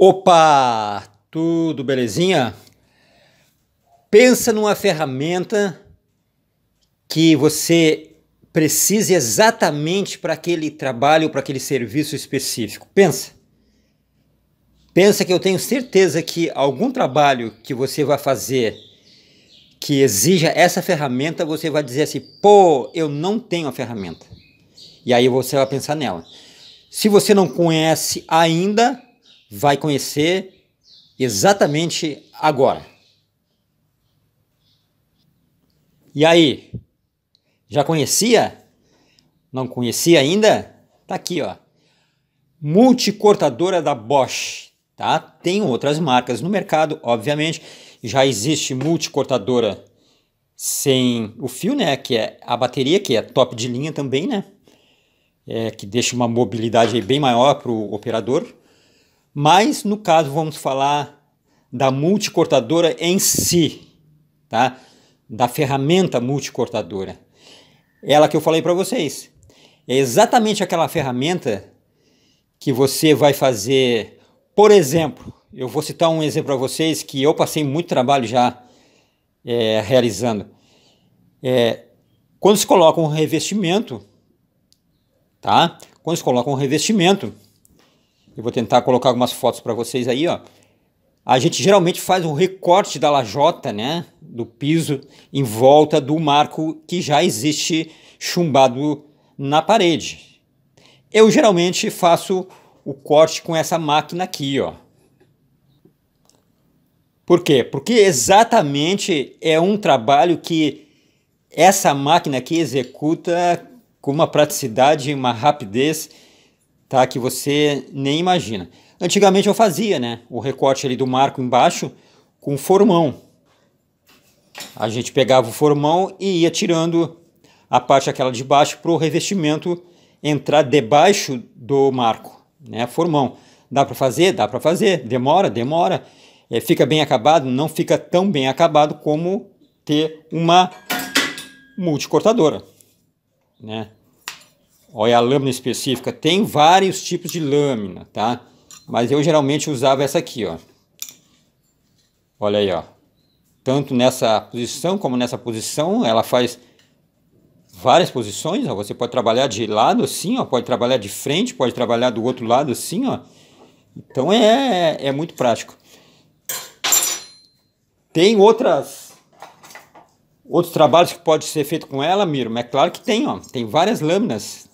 Opa, tudo belezinha? Pensa numa ferramenta que você precise exatamente para aquele trabalho, para aquele serviço específico. Pensa. Pensa que eu tenho certeza que algum trabalho que você vai fazer que exija essa ferramenta, você vai dizer assim: "Pô, eu não tenho a ferramenta". E aí você vai pensar nela. Se você não conhece ainda, vai conhecer exatamente agora. E aí? Já conhecia? Não conhecia ainda? Tá aqui, ó. Multicortadora da Bosch, tá? Tem outras marcas no mercado, obviamente. Já existe multicortadora sem o fio, né? Que é a bateria, que é top de linha também, né? É, que deixa uma mobilidade bem maior para o operador. Mas no caso vamos falar da multicortadora em si, tá? Da ferramenta multicortadora. Ela que eu falei para vocês. É exatamente aquela ferramenta que você vai fazer, por exemplo, eu vou citar um exemplo para vocês que eu passei muito trabalho já é, realizando. É, quando se coloca um revestimento, tá? Quando se coloca um revestimento, eu vou tentar colocar algumas fotos para vocês aí, ó. A gente geralmente faz o um recorte da lajota, né, do piso, em volta do marco que já existe chumbado na parede. Eu geralmente faço o corte com essa máquina aqui, ó. Por quê? Porque exatamente é um trabalho que essa máquina aqui executa com uma praticidade e uma rapidez tá? Que você nem imagina. Antigamente eu fazia, né? O recorte ali do marco embaixo com formão. A gente pegava o formão e ia tirando a parte aquela de baixo para o revestimento entrar debaixo do marco, né? Formão. Dá para fazer? Dá para fazer. Demora? Demora. É, fica bem acabado? Não fica tão bem acabado como ter uma multicortadora, né? Olha a lâmina específica. Tem vários tipos de lâmina, tá? Mas eu geralmente usava essa aqui, ó. Olha aí, ó. Tanto nessa posição como nessa posição, ela faz várias posições, ó. Você pode trabalhar de lado assim, ó. Pode trabalhar de frente, pode trabalhar do outro lado assim, ó. Então é, é muito prático. Tem outras outros trabalhos que pode ser feito com ela, Miro? É claro que tem, ó. Tem várias lâminas.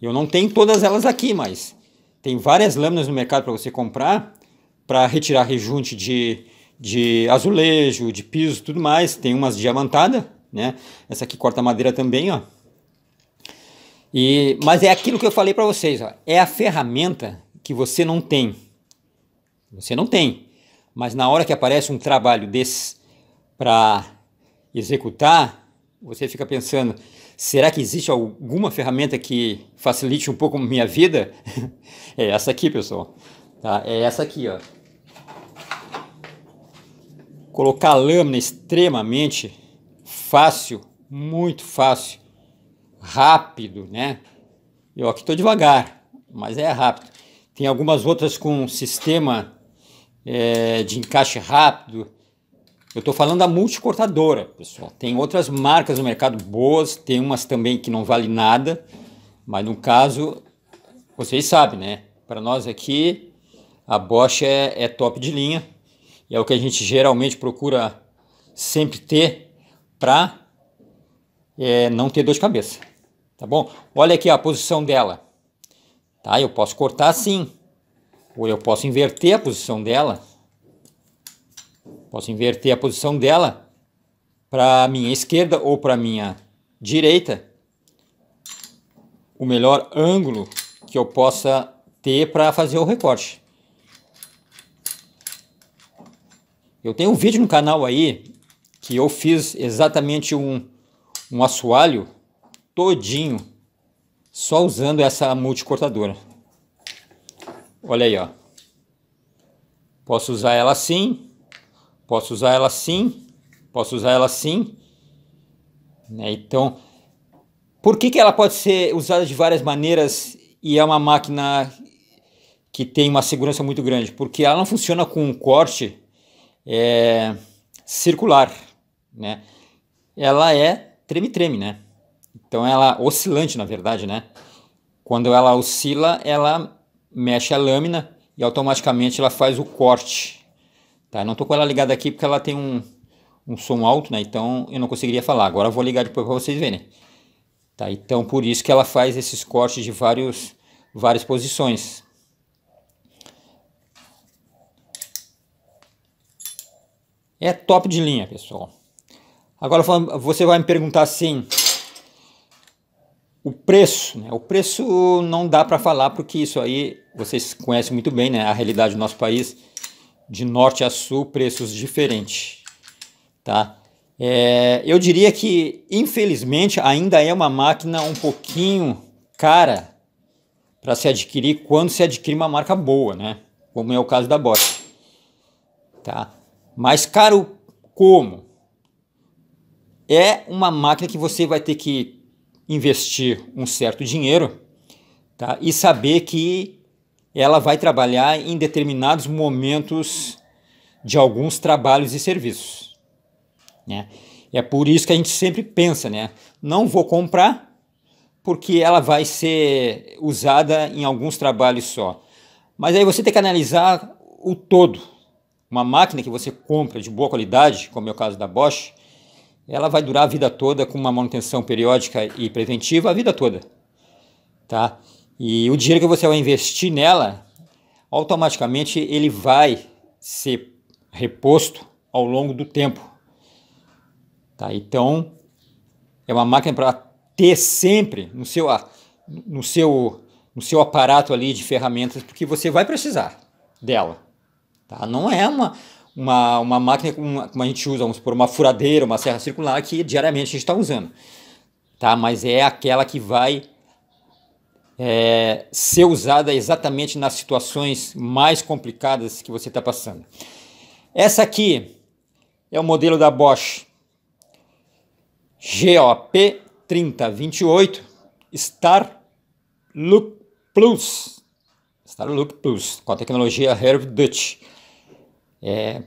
Eu não tenho todas elas aqui, mas tem várias lâminas no mercado para você comprar para retirar rejunte de, de azulejo, de piso, tudo mais. Tem umas diamantada, né? Essa aqui corta madeira também, ó. E, mas é aquilo que eu falei para vocês, ó. é a ferramenta que você não tem. Você não tem. Mas na hora que aparece um trabalho desse para executar, você fica pensando, Será que existe alguma ferramenta que facilite um pouco minha vida? é essa aqui, pessoal. Tá? É essa aqui, ó. Colocar a lâmina extremamente fácil, muito fácil, rápido, né? Eu aqui estou devagar, mas é rápido. Tem algumas outras com sistema é, de encaixe rápido, eu estou falando da multicortadora, pessoal. Tem outras marcas no mercado boas, tem umas também que não vale nada, mas no caso, vocês sabem, né? Para nós aqui, a Bosch é, é top de linha e é o que a gente geralmente procura sempre ter para é, não ter dor de cabeça, tá bom? Olha aqui a posição dela, tá? Eu posso cortar assim, ou eu posso inverter a posição dela, Posso inverter a posição dela para a minha esquerda ou para a minha direita. O melhor ângulo que eu possa ter para fazer o recorte. Eu tenho um vídeo no canal aí que eu fiz exatamente um, um assoalho todinho só usando essa multicortadora. Olha aí, ó. Posso usar ela assim, Posso usar ela sim, posso usar ela sim. Né? Então, por que, que ela pode ser usada de várias maneiras e é uma máquina que tem uma segurança muito grande? Porque ela não funciona com um corte é, circular, né? Ela é treme-treme, né? Então ela é oscilante, na verdade, né? Quando ela oscila, ela mexe a lâmina e automaticamente ela faz o corte Tá, não estou com ela ligada aqui porque ela tem um, um som alto, né? Então eu não conseguiria falar. Agora eu vou ligar depois para vocês verem. Tá, então por isso que ela faz esses cortes de vários, várias posições. É top de linha, pessoal. Agora você vai me perguntar assim, o preço, né? O preço não dá para falar porque isso aí vocês conhecem muito bem, né? A realidade do nosso país de norte a sul, preços diferentes, tá? É, eu diria que, infelizmente, ainda é uma máquina um pouquinho cara para se adquirir quando se adquire uma marca boa, né? Como é o caso da Bosch. Tá? Mas caro como? É uma máquina que você vai ter que investir um certo dinheiro tá? e saber que ela vai trabalhar em determinados momentos de alguns trabalhos e serviços. Né? é por isso que a gente sempre pensa, né? Não vou comprar porque ela vai ser usada em alguns trabalhos só. Mas aí você tem que analisar o todo. Uma máquina que você compra de boa qualidade, como é o caso da Bosch, ela vai durar a vida toda com uma manutenção periódica e preventiva a vida toda, tá? E o dinheiro que você vai investir nela, automaticamente ele vai ser reposto ao longo do tempo. Tá? Então, é uma máquina para ter sempre no seu, no, seu, no seu aparato ali de ferramentas, porque você vai precisar dela. Tá? Não é uma, uma, uma máquina como, como a gente usa, vamos supor, uma furadeira, uma serra circular que diariamente a gente está usando. Tá? Mas é aquela que vai é, ser usada exatamente nas situações mais complicadas que você está passando. Essa aqui é o modelo da Bosch GOP 3028 Star Look Plus. Star Look Plus, com a tecnologia Herb Dutch. É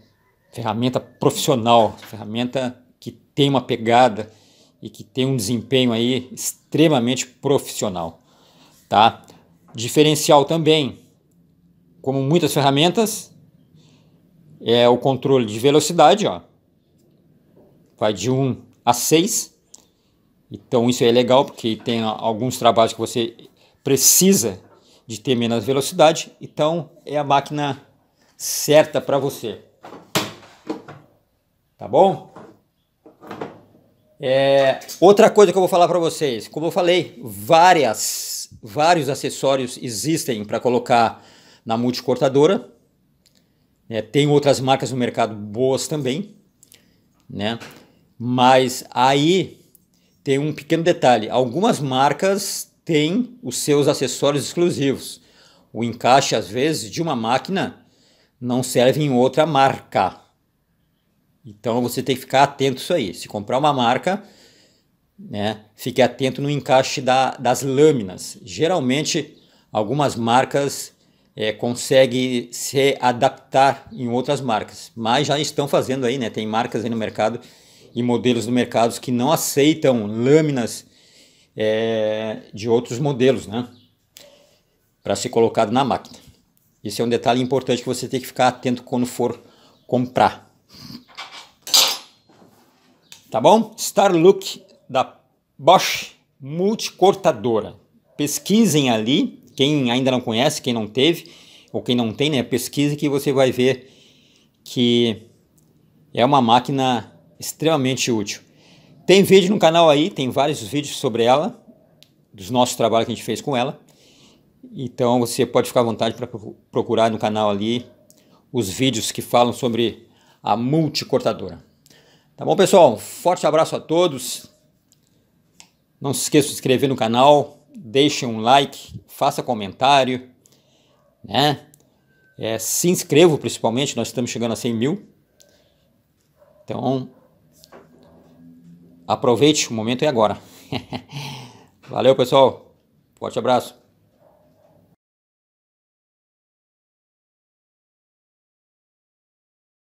ferramenta profissional, ferramenta que tem uma pegada e que tem um desempenho aí extremamente profissional. Tá? Diferencial também, como muitas ferramentas, é o controle de velocidade, ó. Vai de 1 a 6. Então isso é legal porque tem alguns trabalhos que você precisa de ter menos velocidade, então é a máquina certa para você. Tá bom? É, outra coisa que eu vou falar para vocês, como eu falei, várias vários acessórios existem para colocar na multicortadora. É, tem outras marcas no mercado boas também, né? Mas aí tem um pequeno detalhe: algumas marcas têm os seus acessórios exclusivos. O encaixe, às vezes, de uma máquina não serve em outra marca. Então você tem que ficar atento a isso aí. Se comprar uma marca, né? Fique atento no encaixe da, das lâminas. Geralmente, algumas marcas é, conseguem se adaptar em outras marcas, mas já estão fazendo aí, né? Tem marcas aí no mercado e modelos no mercado que não aceitam lâminas é, de outros modelos, né? Para ser colocado na máquina. Isso é um detalhe importante que você tem que ficar atento quando for comprar. Tá bom? Starlook da Bosch Multicortadora. Pesquisem ali, quem ainda não conhece, quem não teve, ou quem não tem, né, pesquise que você vai ver que é uma máquina extremamente útil. Tem vídeo no canal aí, tem vários vídeos sobre ela, dos nossos trabalhos que a gente fez com ela. Então você pode ficar à vontade para procurar no canal ali os vídeos que falam sobre a multicortadora. Tá bom, pessoal? Forte abraço a todos. Não se esqueça de se inscrever no canal, deixe um like, faça comentário, né? É, se inscreva principalmente, nós estamos chegando a 100 mil. Então, aproveite, o momento é agora. Valeu, pessoal. Forte abraço.